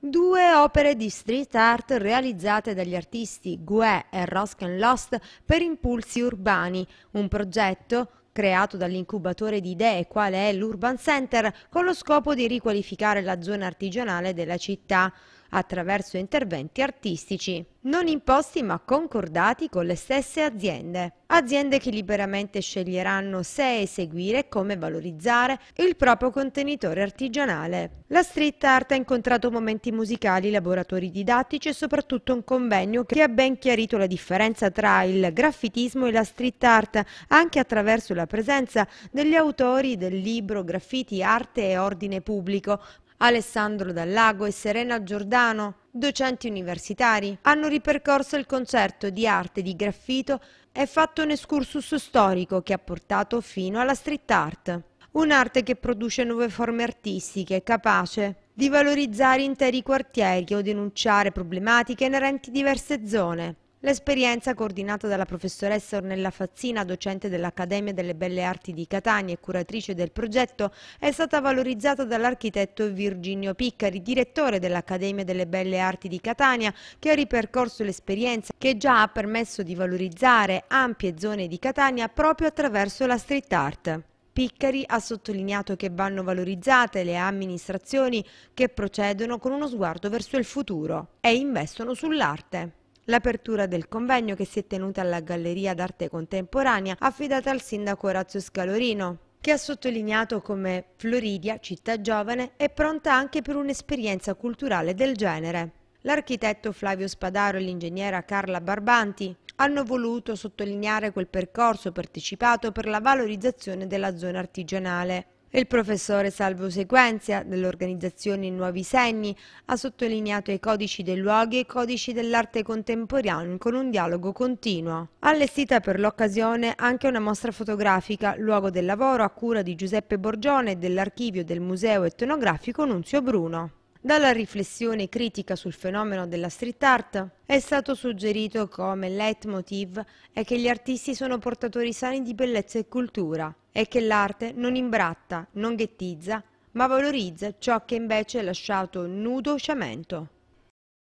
Due opere di street art realizzate dagli artisti Gue e Rosken Lost per impulsi urbani, un progetto creato dall'incubatore di idee quale è l'Urban Center con lo scopo di riqualificare la zona artigianale della città attraverso interventi artistici, non imposti ma concordati con le stesse aziende. Aziende che liberamente sceglieranno se eseguire e come valorizzare il proprio contenitore artigianale. La street art ha incontrato momenti musicali, laboratori didattici e soprattutto un convegno che ha ben chiarito la differenza tra il graffitismo e la street art, anche attraverso la presenza degli autori del libro Graffiti, Arte e Ordine Pubblico, Alessandro Dallago e Serena Giordano, docenti universitari, hanno ripercorso il concerto di arte di graffito e fatto un escursus storico che ha portato fino alla street art. Un'arte che produce nuove forme artistiche, capace di valorizzare interi quartieri o denunciare problematiche inerenti diverse zone. L'esperienza, coordinata dalla professoressa Ornella Fazzina, docente dell'Accademia delle Belle Arti di Catania e curatrice del progetto, è stata valorizzata dall'architetto Virginio Piccari, direttore dell'Accademia delle Belle Arti di Catania, che ha ripercorso l'esperienza che già ha permesso di valorizzare ampie zone di Catania proprio attraverso la street art. Piccari ha sottolineato che vanno valorizzate le amministrazioni che procedono con uno sguardo verso il futuro e investono sull'arte. L'apertura del convegno che si è tenuta alla Galleria d'Arte Contemporanea affidata al sindaco Orazio Scalorino che ha sottolineato come Floridia, città giovane, è pronta anche per un'esperienza culturale del genere. L'architetto Flavio Spadaro e l'ingegnera Carla Barbanti hanno voluto sottolineare quel percorso partecipato per la valorizzazione della zona artigianale, il professore Salvo Sequenzia dell'organizzazione Nuovi Segni ha sottolineato i codici dei luoghi e i codici dell'arte contemporanea con un dialogo continuo. Allestita per l'occasione anche una mostra fotografica, luogo del lavoro a cura di Giuseppe Borgione dell'archivio del Museo etnografico Nunzio Bruno. Dalla riflessione critica sul fenomeno della street art è stato suggerito come leitmotiv è che gli artisti sono portatori sani di bellezza e cultura e che l'arte non imbratta, non ghettizza, ma valorizza ciò che invece è lasciato nudo o cemento.